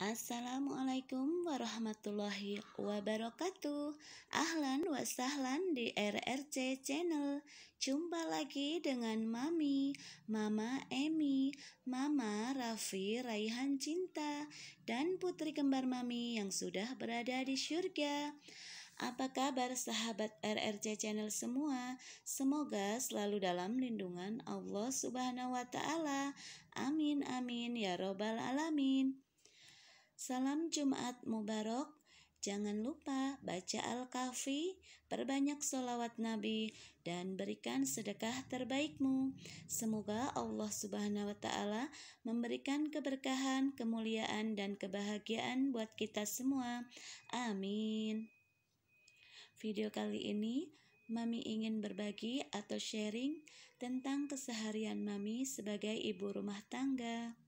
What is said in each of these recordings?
Assalamualaikum warahmatullahi wabarakatuh Ahlan wa sahlan di RRC Channel Jumpa lagi dengan Mami, Mama Emi, Mama Raffi Raihan Cinta Dan putri kembar Mami yang sudah berada di syurga apa kabar sahabat RRC Channel semua? Semoga selalu dalam lindungan Allah Subhanahu wa taala. Amin amin ya robbal alamin. Salam Jumat Mubarak. Jangan lupa baca Al-Kahfi, perbanyak sholawat Nabi, dan berikan sedekah terbaikmu. Semoga Allah Subhanahu wa Ta'ala memberikan keberkahan, kemuliaan, dan kebahagiaan buat kita semua. Amin. Video kali ini Mami ingin berbagi atau sharing tentang keseharian Mami sebagai ibu rumah tangga.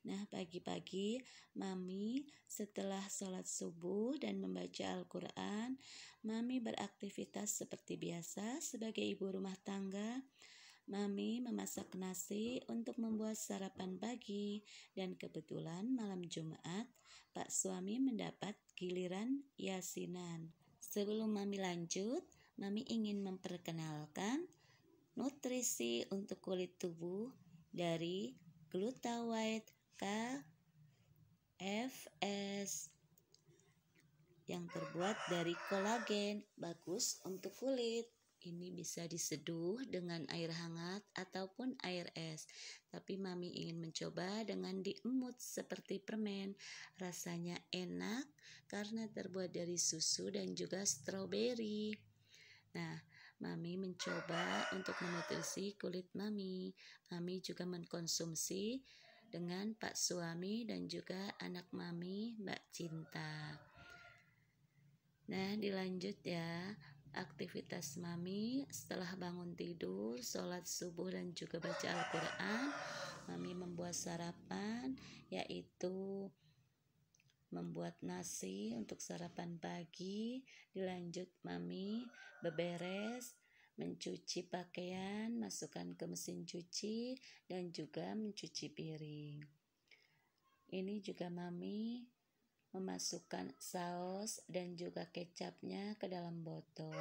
Nah, pagi-pagi mami setelah sholat subuh dan membaca Al-Quran, mami beraktivitas seperti biasa sebagai ibu rumah tangga. Mami memasak nasi untuk membuat sarapan pagi dan kebetulan malam Jumat Pak suami mendapat giliran yasinan. Sebelum Mami lanjut, Mami ingin memperkenalkan nutrisi untuk kulit tubuh dari Glutawide K FS yang terbuat dari kolagen bagus untuk kulit. Ini bisa diseduh dengan air hangat ataupun air es. Tapi mami ingin mencoba dengan diemut seperti permen. Rasanya enak karena terbuat dari susu dan juga stroberi. Nah, mami mencoba untuk menutrisi kulit mami. Mami juga mengkonsumsi dengan Pak Suami dan juga anak Mami Mbak Cinta. Nah, dilanjut ya. Aktivitas Mami setelah bangun tidur, sholat subuh dan juga baca Al-Quran. Mami membuat sarapan yaitu membuat nasi untuk sarapan pagi, dilanjut mami beberes, mencuci pakaian, masukkan ke mesin cuci, dan juga mencuci piring. Ini juga mami memasukkan saus dan juga kecapnya ke dalam botol.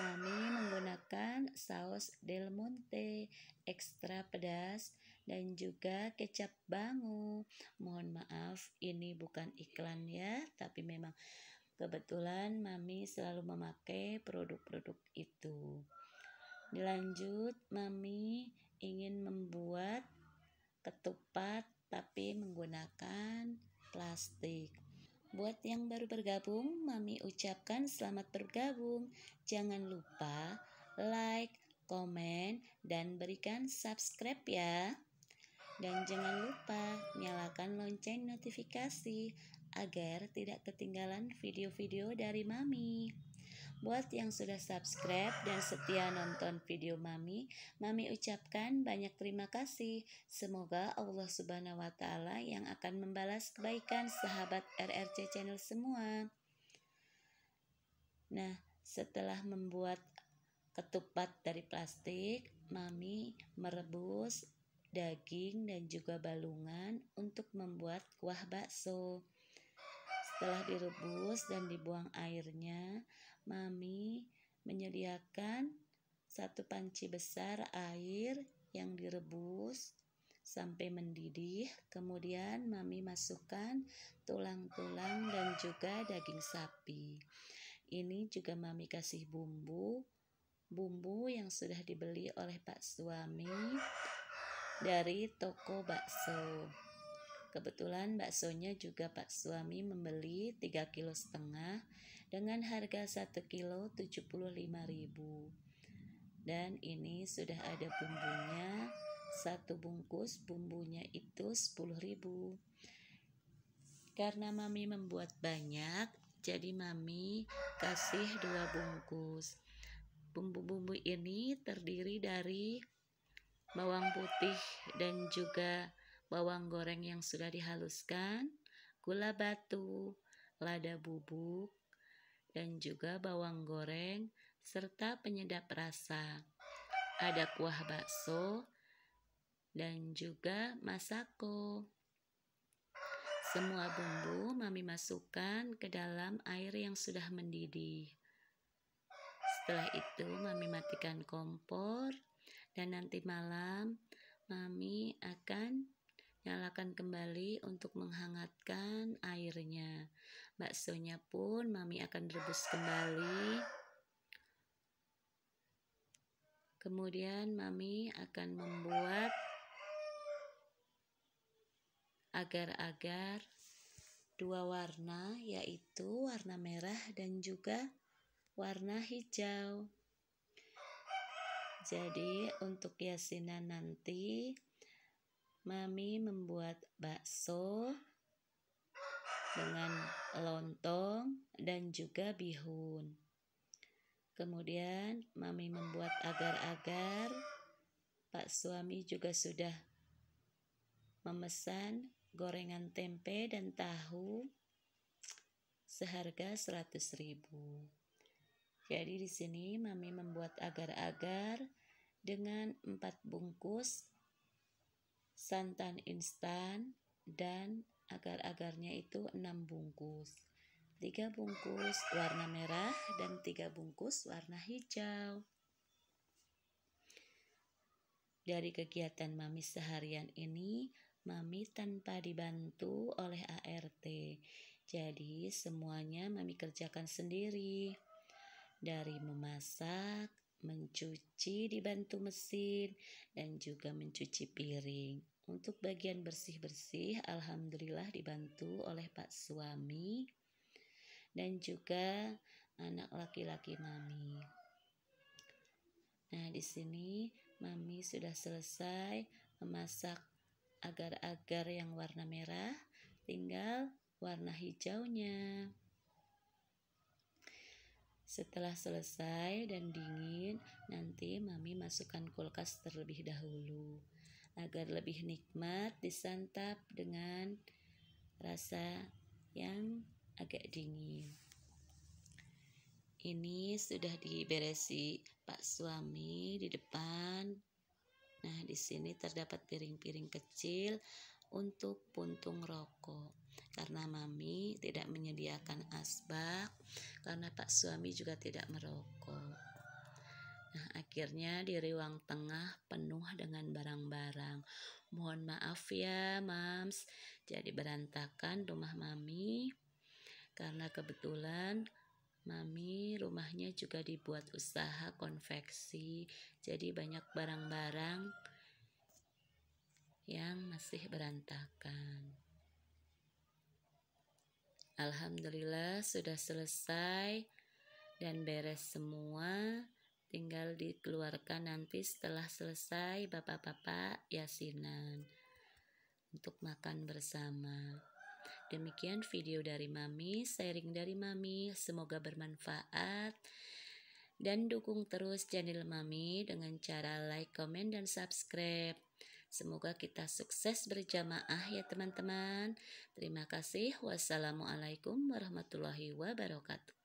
Mami menggunakan saus Del Monte ekstra pedas dan juga kecap bangu. Mohon maaf, ini bukan iklan ya, tapi memang kebetulan Mami selalu memakai produk-produk itu. Dilanjut, Mami ingin membuat ketupat tapi menggunakan plastik. Buat yang baru bergabung, Mami ucapkan selamat bergabung. Jangan lupa like, komen, dan berikan subscribe ya. Dan jangan lupa nyalakan lonceng notifikasi agar tidak ketinggalan video-video dari Mami. Buat yang sudah subscribe dan setia nonton video Mami, Mami ucapkan banyak terima kasih. Semoga Allah Subhanahu wa taala yang akan membalas kebaikan sahabat RRC channel semua. Nah, setelah membuat ketupat dari plastik, Mami merebus daging dan juga balungan untuk membuat kuah bakso. Setelah direbus dan dibuang airnya, Mami menyediakan satu panci besar air yang direbus sampai mendidih. Kemudian Mami masukkan tulang-tulang dan juga daging sapi. Ini juga Mami kasih bumbu bumbu yang sudah dibeli oleh Pak suami dari toko bakso. Kebetulan baksonya juga Pak suami membeli 3 kilo setengah dengan harga 1 kilo 75.000. Dan ini sudah ada bumbunya. Satu bungkus bumbunya itu 10.000. Karena mami membuat banyak, jadi mami kasih dua bungkus. Bumbu-bumbu ini terdiri dari bawang putih dan juga bawang goreng yang sudah dihaluskan, gula batu, lada bubuk, dan juga bawang goreng serta penyedap rasa. Ada kuah bakso dan juga masako. Semua bumbu mami masukkan ke dalam air yang sudah mendidih. Setelah itu mami matikan kompor dan nanti malam mami akan Nyalakan kembali untuk menghangatkan airnya. Baksonya pun mami akan rebus kembali. Kemudian mami akan membuat agar-agar dua warna yaitu warna merah dan juga warna hijau. Jadi untuk yasinan nanti Mami membuat bakso dengan lontong dan juga bihun. Kemudian mami membuat agar-agar. Pak suami juga sudah memesan gorengan tempe dan tahu seharga 100.000. Jadi di sini mami membuat agar-agar dengan 4 bungkus santan instan dan agar-agarnya itu 6 bungkus. 3 bungkus warna merah dan 3 bungkus warna hijau. Dari kegiatan mami seharian ini, mami tanpa dibantu oleh ART. Jadi semuanya mami kerjakan sendiri. Dari memasak, mencuci dibantu mesin, dan juga mencuci piring. Untuk bagian bersih-bersih, alhamdulillah dibantu oleh Pak suami dan juga anak laki-laki mami. Nah, di sini mami sudah selesai memasak agar-agar yang warna merah, tinggal warna hijaunya. Setelah selesai dan dingin, nanti mami masukkan kulkas terlebih dahulu agar lebih nikmat disantap dengan rasa yang agak dingin. Ini sudah diberesi Pak suami di depan. Nah, di sini terdapat piring-piring kecil untuk puntung rokok. Karena mami tidak menyediakan asbak, karena Pak suami juga tidak merokok. Nah, akhirnya di ruang tengah penuh dengan barang-barang. Mohon maaf ya, Mams. Jadi berantakan rumah Mami karena kebetulan Mami rumahnya juga dibuat usaha konveksi. Jadi banyak barang-barang yang masih berantakan. Alhamdulillah sudah selesai dan beres semua tinggal dikeluarkan nanti setelah selesai bapak-bapak yasinan untuk makan bersama. Demikian video dari Mami, sharing dari Mami, semoga bermanfaat. Dan dukung terus channel Mami dengan cara like, komen, dan subscribe. Semoga kita sukses berjamaah ya teman-teman. Terima kasih. Wassalamualaikum warahmatullahi wabarakatuh.